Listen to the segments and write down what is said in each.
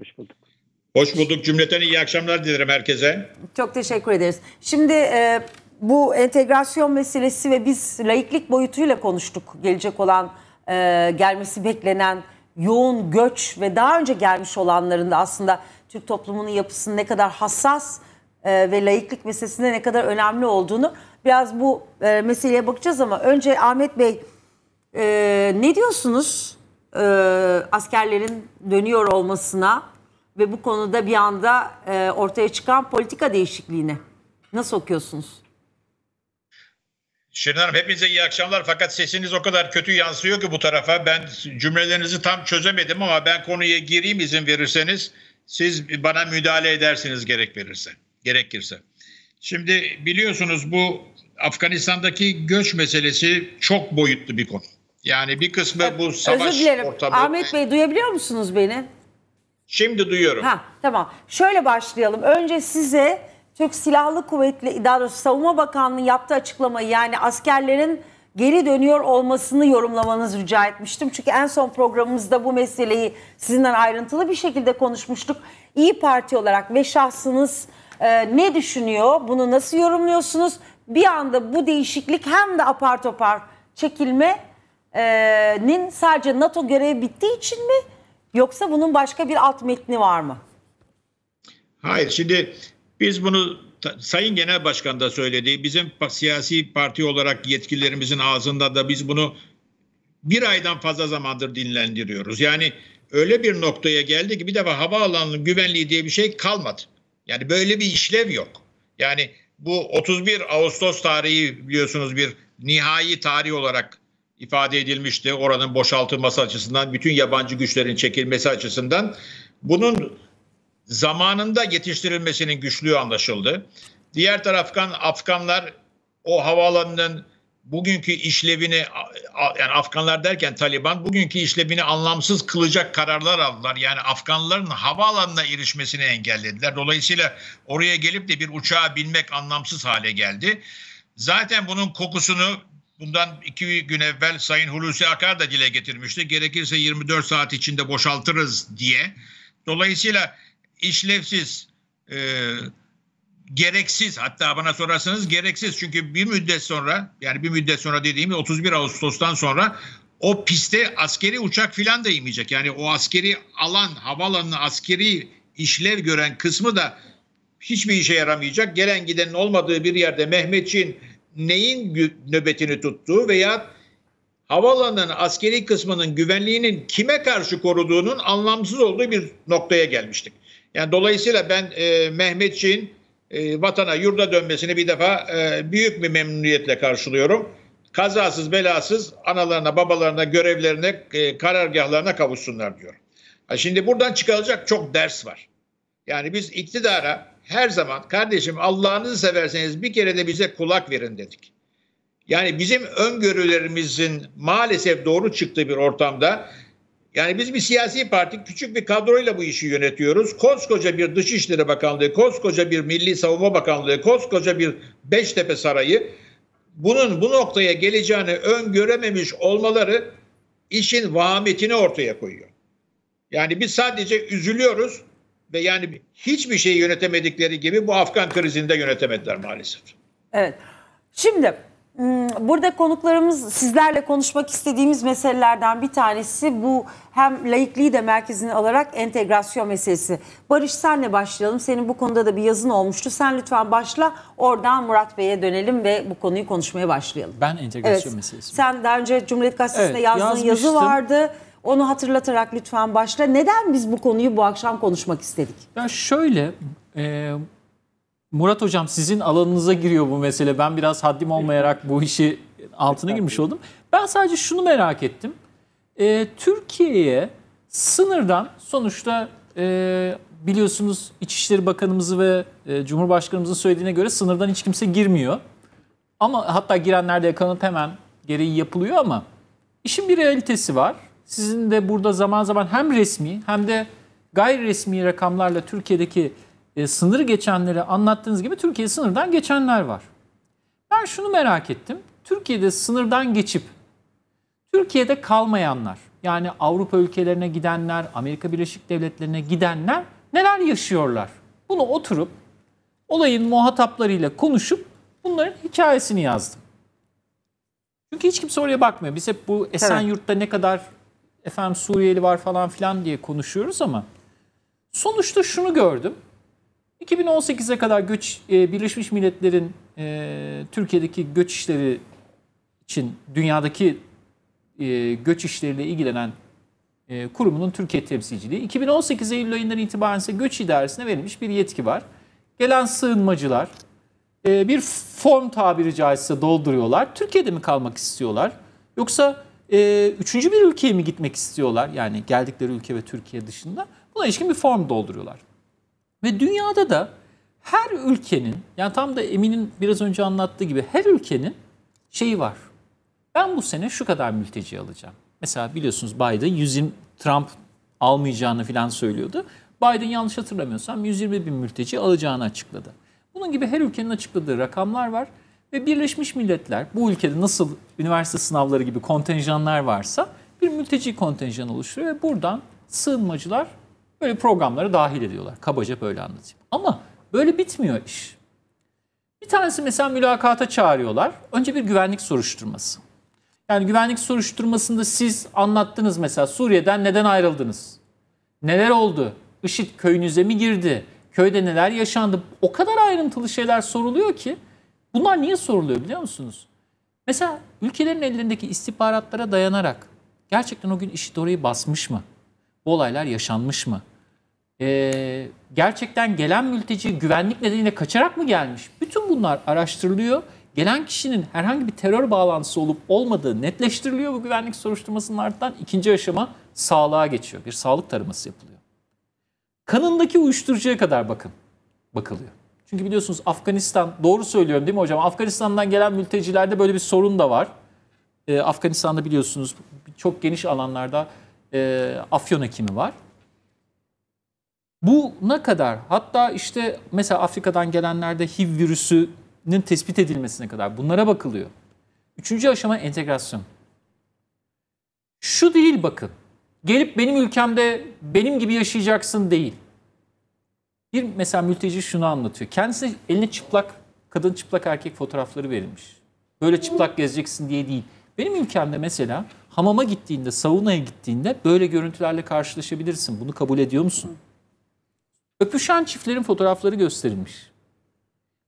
Hoş bulduk. Hoş bulduk. Cümleten iyi akşamlar dilerim herkese. Çok teşekkür ederiz. Şimdi e, bu entegrasyon meselesi ve biz laiklik boyutuyla konuştuk gelecek olan e, gelmesi beklenen yoğun göç ve daha önce gelmiş olanların da aslında Türk toplumunun yapısının ne kadar hassas e, ve laiklik meselesinde ne kadar önemli olduğunu biraz bu e, meseleye bakacağız ama önce Ahmet Bey e, ne diyorsunuz? e, askerlerin dönüyor olmasına ve bu konuda bir anda e, ortaya çıkan politika değişikliğine. Nasıl okuyorsunuz? Şirin Hanım hepinize iyi akşamlar fakat sesiniz o kadar kötü yansıyor ki bu tarafa. Ben cümlelerinizi tam çözemedim ama ben konuya gireyim izin verirseniz. Siz bana müdahale edersiniz gerek verirse, gerekirse. Şimdi biliyorsunuz bu Afganistan'daki göç meselesi çok boyutlu bir konu. Yani bir kısmı bu savaş Özür dilerim. ortamı. Ahmet Bey duyabiliyor musunuz beni? Şimdi duyuyorum. Ha, tamam. Şöyle başlayalım. Önce size Türk Silahlı Kuvvetli, daha doğrusu Savunma Bakanlığı yaptığı açıklamayı yani askerlerin geri dönüyor olmasını yorumlamanızı rica etmiştim. Çünkü en son programımızda bu meseleyi sizinden ayrıntılı bir şekilde konuşmuştuk. İyi Parti olarak ve şahsınız e, ne düşünüyor? Bunu nasıl yorumluyorsunuz? Bir anda bu değişiklik hem de apar topar çekilme nin sadece NATO görevi bittiği için mi yoksa bunun başka bir alt metni var mı? Hayır şimdi biz bunu Sayın Genel Başkan da söyledi. Bizim siyasi parti olarak yetkililerimizin ağzında da biz bunu bir aydan fazla zamandır dinlendiriyoruz. Yani öyle bir noktaya geldi ki bir defa havaalanının güvenliği diye bir şey kalmadı. Yani böyle bir işlev yok. Yani bu 31 Ağustos tarihi biliyorsunuz bir nihai tarih olarak ifade edilmişti. Oranın boşaltılması açısından, bütün yabancı güçlerin çekilmesi açısından bunun zamanında yetiştirilmesinin güçlüğü anlaşıldı. Diğer taraftan Afganlar o havaalanının bugünkü işlevini yani Afganlar derken Taliban bugünkü işlevini anlamsız kılacak kararlar aldılar. Yani Afganların havaalanına erişmesini engellediler. Dolayısıyla oraya gelip de bir uçağa binmek anlamsız hale geldi. Zaten bunun kokusunu Bundan iki gün evvel Sayın Hulusi Akar da dile getirmişti. Gerekirse 24 saat içinde boşaltırız diye. Dolayısıyla işlevsiz, e, gereksiz hatta bana sorarsanız gereksiz. Çünkü bir müddet sonra yani bir müddet sonra dediğim 31 Ağustos'tan sonra o piste askeri uçak filan da inmeyecek. Yani o askeri alan, havaalanının askeri işlev gören kısmı da hiçbir işe yaramayacak. Gelen gidenin olmadığı bir yerde Mehmetçiğin neyin nöbetini tuttuğu veya havalanın askeri kısmının güvenliğinin kime karşı koruduğunun anlamsız olduğu bir noktaya gelmiştik. Yani dolayısıyla ben e, Mehmetçiğin e, vatana, yurda dönmesini bir defa e, büyük bir memnuniyetle karşılıyorum. Kazasız belasız analarına, babalarına, görevlerine, e, karargahlarına kavuşsunlar diyorum. Ha, şimdi buradan çıkaracak çok ders var. Yani biz iktidara her zaman kardeşim Allah'ınızı severseniz bir kere de bize kulak verin dedik. Yani bizim öngörülerimizin maalesef doğru çıktığı bir ortamda yani biz bir siyasi parti küçük bir kadroyla bu işi yönetiyoruz. Koskoca bir Dışişleri Bakanlığı, koskoca bir Milli Savunma Bakanlığı, koskoca bir Beştepe Sarayı bunun bu noktaya geleceğini öngörememiş olmaları işin vahametini ortaya koyuyor. Yani biz sadece üzülüyoruz ve yani hiçbir şeyi yönetemedikleri gibi bu Afgan krizinde yönetemediler maalesef. Evet. Şimdi hmm, Burada konuklarımız sizlerle konuşmak istediğimiz meselelerden bir tanesi bu hem laikliği de merkezine alarak entegrasyon meselesi. Barış senle başlayalım. Senin bu konuda da bir yazın olmuştu. Sen lütfen başla. Oradan Murat Bey'e dönelim ve bu konuyu konuşmaya başlayalım. Ben entegrasyon evet. meselesi. Sen daha önce Cumhuriyet Gazetesi'nde evet, yazdığın yazı vardı. Onu hatırlatarak lütfen başla. Neden biz bu konuyu bu akşam konuşmak istedik? Ya şöyle, e, Murat Hocam sizin alanınıza giriyor bu mesele. Ben biraz haddim olmayarak bu işi altına girmiş oldum. Ben sadece şunu merak ettim. E, Türkiye'ye sınırdan sonuçta e, biliyorsunuz İçişleri Bakanımızı ve e, Cumhurbaşkanımızın söylediğine göre sınırdan hiç kimse girmiyor. Ama hatta girenler de yakalanıp hemen gereği yapılıyor ama işin bir realitesi var sizin de burada zaman zaman hem resmi hem de gayri resmi rakamlarla Türkiye'deki e, sınırı geçenleri anlattığınız gibi Türkiye sınırdan geçenler var. Ben şunu merak ettim. Türkiye'de sınırdan geçip Türkiye'de kalmayanlar yani Avrupa ülkelerine gidenler, Amerika Birleşik Devletleri'ne gidenler neler yaşıyorlar? Bunu oturup olayın muhataplarıyla konuşup bunların hikayesini yazdım. Çünkü hiç kimse oraya bakmıyor. Biz hep bu Esenyurt'ta evet. ne kadar efendim Suriyeli var falan filan diye konuşuyoruz ama sonuçta şunu gördüm. 2018'e kadar göç e, Birleşmiş Milletler'in e, Türkiye'deki göç işleri için dünyadaki e, göç işleriyle ilgilenen e, kurumunun Türkiye temsilciliği. 2018 Eylül ayından itibaren ise göç idaresine verilmiş bir yetki var. Gelen sığınmacılar e, bir form tabiri caizse dolduruyorlar. Türkiye'de mi kalmak istiyorlar? Yoksa e, üçüncü bir ülkeye mi gitmek istiyorlar? Yani geldikleri ülke ve Türkiye dışında. Buna ilişkin bir form dolduruyorlar. Ve dünyada da her ülkenin, yani tam da Emin'in biraz önce anlattığı gibi her ülkenin şeyi var. Ben bu sene şu kadar mülteci alacağım. Mesela biliyorsunuz Biden 120 Trump almayacağını falan söylüyordu. Biden yanlış hatırlamıyorsam 120 bin mülteci alacağını açıkladı. Bunun gibi her ülkenin açıkladığı rakamlar var. Ve Birleşmiş Milletler bu ülkede nasıl üniversite sınavları gibi kontenjanlar varsa bir mülteci kontenjanı oluşturuyor ve buradan sığınmacılar böyle programlara dahil ediyorlar. Kabaca böyle anlatayım. Ama böyle bitmiyor iş. Bir tanesi mesela mülakata çağırıyorlar. Önce bir güvenlik soruşturması. Yani güvenlik soruşturmasında siz anlattınız mesela Suriye'den neden ayrıldınız? Neler oldu? IŞİD köyünüze mi girdi? Köyde neler yaşandı? O kadar ayrıntılı şeyler soruluyor ki Bunlar niye soruluyor biliyor musunuz? Mesela ülkelerin ellerindeki istihbaratlara dayanarak gerçekten o gün işit orayı basmış mı? Bu olaylar yaşanmış mı? Ee, gerçekten gelen mülteci güvenlik nedeniyle kaçarak mı gelmiş? Bütün bunlar araştırılıyor. Gelen kişinin herhangi bir terör bağlantısı olup olmadığı netleştiriliyor. Bu güvenlik soruşturmasının ardından ikinci aşama sağlığa geçiyor. Bir sağlık taraması yapılıyor. Kanındaki uyuşturucuya kadar bakın, bakılıyor. Çünkü biliyorsunuz Afganistan, doğru söylüyorum değil mi hocam? Afganistan'dan gelen mültecilerde böyle bir sorun da var. Ee, Afganistan'da biliyorsunuz çok geniş alanlarda e, afyon ekimi var. Bu ne kadar? Hatta işte mesela Afrika'dan gelenlerde HIV virüsünün tespit edilmesine kadar bunlara bakılıyor. Üçüncü aşama entegrasyon. Şu değil bakın. Gelip benim ülkemde benim gibi yaşayacaksın değil. Bir mesela mülteci şunu anlatıyor. kendisi eline çıplak, kadın çıplak erkek fotoğrafları verilmiş. Böyle çıplak gezeceksin diye değil. Benim ülkemde mesela hamama gittiğinde, saunaya gittiğinde böyle görüntülerle karşılaşabilirsin. Bunu kabul ediyor musun? Öpüşen çiftlerin fotoğrafları gösterilmiş.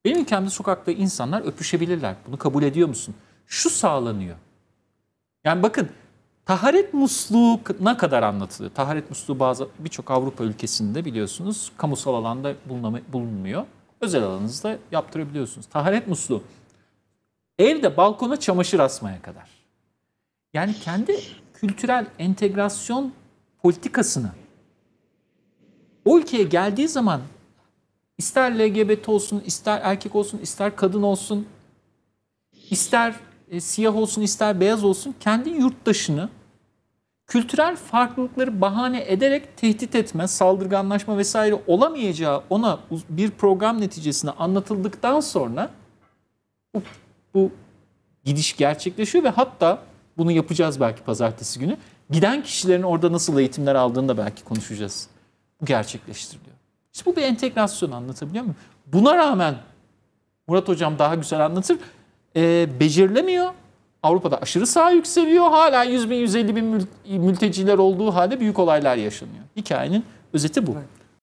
Benim ülkemde sokakta insanlar öpüşebilirler. Bunu kabul ediyor musun? Şu sağlanıyor. Yani bakın Taharet musluğu ne kadar anlatılıyor. Taharet musluğu bazı birçok Avrupa ülkesinde biliyorsunuz kamusal alanda bulunmuyor. Özel alanınızda yaptırabiliyorsunuz. Taharet musluğu evde balkona çamaşır asmaya kadar. Yani kendi kültürel entegrasyon politikasını o ülkeye geldiği zaman ister LGBT olsun, ister erkek olsun, ister kadın olsun, ister e, siyah olsun, ister beyaz olsun kendi yurttaşını kültürel farklılıkları bahane ederek tehdit etme, saldırganlaşma vesaire olamayacağı ona bir program neticesinde anlatıldıktan sonra bu, bu gidiş gerçekleşiyor ve hatta bunu yapacağız belki pazartesi günü. Giden kişilerin orada nasıl eğitimler aldığını da belki konuşacağız. Bu gerçekleştiriliyor. İşte bu bir entegrasyon anlatabiliyor muyum? Buna rağmen Murat Hocam daha güzel anlatır. E, becerilemiyor Avrupa'da aşırı sağ yükseliyor. Hala 100 bin, 150 bin mülteciler olduğu halde büyük olaylar yaşanıyor. Hikayenin özeti bu. Evet.